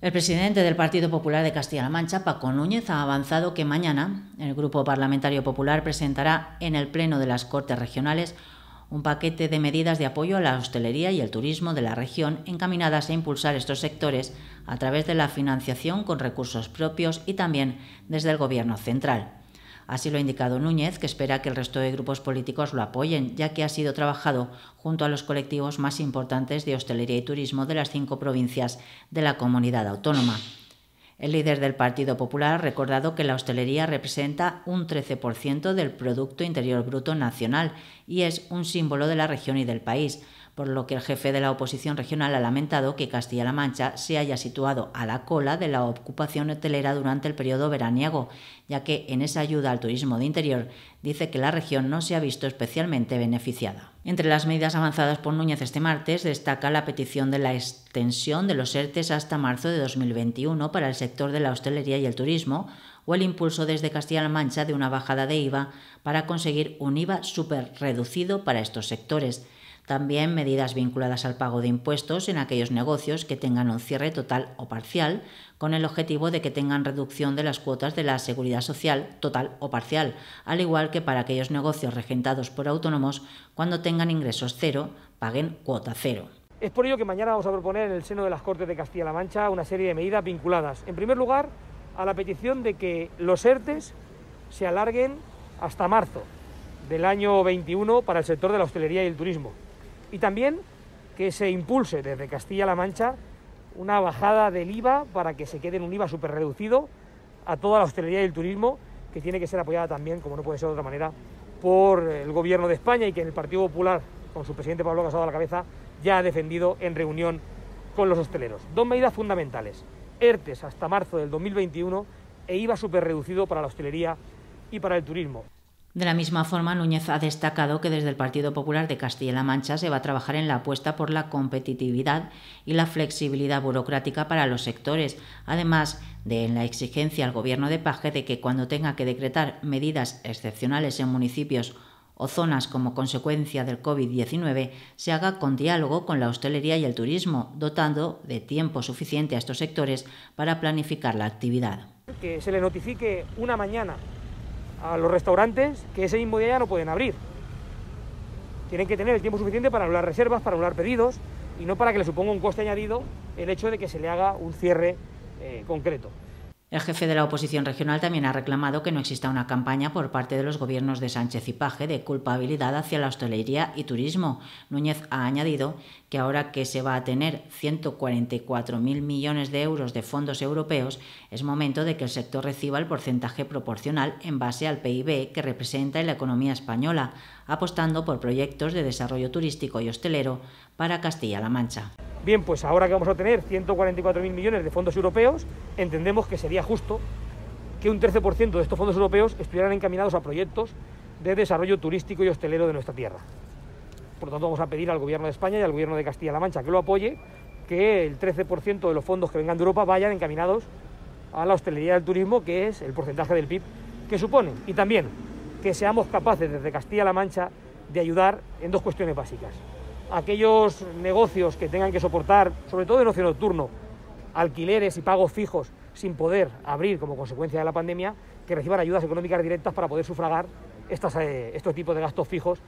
El presidente del Partido Popular de Castilla-La Mancha, Paco Núñez, ha avanzado que mañana el Grupo Parlamentario Popular presentará en el Pleno de las Cortes Regionales un paquete de medidas de apoyo a la hostelería y el turismo de la región encaminadas a impulsar estos sectores a través de la financiación con recursos propios y también desde el Gobierno central. Así lo ha indicado Núñez, que espera que el resto de grupos políticos lo apoyen, ya que ha sido trabajado junto a los colectivos más importantes de hostelería y turismo de las cinco provincias de la comunidad autónoma. El líder del Partido Popular ha recordado que la hostelería representa un 13% del Producto Interior Bruto Nacional y es un símbolo de la región y del país por lo que el jefe de la oposición regional ha lamentado que Castilla-La Mancha se haya situado a la cola de la ocupación hotelera durante el periodo veraniego, ya que en esa ayuda al turismo de interior dice que la región no se ha visto especialmente beneficiada. Entre las medidas avanzadas por Núñez este martes destaca la petición de la extensión de los ERTES hasta marzo de 2021 para el sector de la hostelería y el turismo, o el impulso desde Castilla-La Mancha de una bajada de IVA para conseguir un IVA súper reducido para estos sectores también medidas vinculadas al pago de impuestos en aquellos negocios que tengan un cierre total o parcial, con el objetivo de que tengan reducción de las cuotas de la seguridad social total o parcial, al igual que para aquellos negocios regentados por autónomos cuando tengan ingresos cero, paguen cuota cero. Es por ello que mañana vamos a proponer en el seno de las Cortes de Castilla-La Mancha una serie de medidas vinculadas, en primer lugar, a la petición de que los ERTES se alarguen hasta marzo del año 21 para el sector de la hostelería y el turismo y también que se impulse desde Castilla-La Mancha una bajada del IVA para que se quede en un IVA superreducido reducido a toda la hostelería y el turismo, que tiene que ser apoyada también, como no puede ser de otra manera, por el gobierno de España y que el Partido Popular, con su presidente Pablo Casado a la cabeza, ya ha defendido en reunión con los hosteleros. Dos medidas fundamentales. ERTES hasta marzo del 2021 e IVA superreducido reducido para la hostelería y para el turismo. De la misma forma, Núñez ha destacado que desde el Partido Popular de Castilla-La Mancha se va a trabajar en la apuesta por la competitividad y la flexibilidad burocrática para los sectores, además de en la exigencia al Gobierno de Paje de que cuando tenga que decretar medidas excepcionales en municipios o zonas como consecuencia del COVID-19 se haga con diálogo con la hostelería y el turismo, dotando de tiempo suficiente a estos sectores para planificar la actividad. Que se le notifique una mañana a los restaurantes que ese mismo día ya no pueden abrir. Tienen que tener el tiempo suficiente para anular reservas, para anular pedidos y no para que le suponga un coste añadido el hecho de que se le haga un cierre eh, concreto. El jefe de la oposición regional también ha reclamado que no exista una campaña por parte de los gobiernos de Sánchez y Paje de culpabilidad hacia la hostelería y turismo. Núñez ha añadido que ahora que se va a tener 144.000 millones de euros de fondos europeos, es momento de que el sector reciba el porcentaje proporcional en base al PIB que representa en la economía española, apostando por proyectos de desarrollo turístico y hostelero para Castilla-La Mancha. Bien, pues ahora que vamos a tener 144.000 millones de fondos europeos, entendemos que sería justo que un 13% de estos fondos europeos estuvieran encaminados a proyectos de desarrollo turístico y hostelero de nuestra tierra. Por lo tanto, vamos a pedir al Gobierno de España y al Gobierno de Castilla-La Mancha que lo apoye, que el 13% de los fondos que vengan de Europa vayan encaminados a la hostelería del turismo, que es el porcentaje del PIB que supone. Y también que seamos capaces desde Castilla-La Mancha de ayudar en dos cuestiones básicas aquellos negocios que tengan que soportar, sobre todo en ocio nocturno, alquileres y pagos fijos sin poder abrir como consecuencia de la pandemia, que reciban ayudas económicas directas para poder sufragar eh, estos tipos de gastos fijos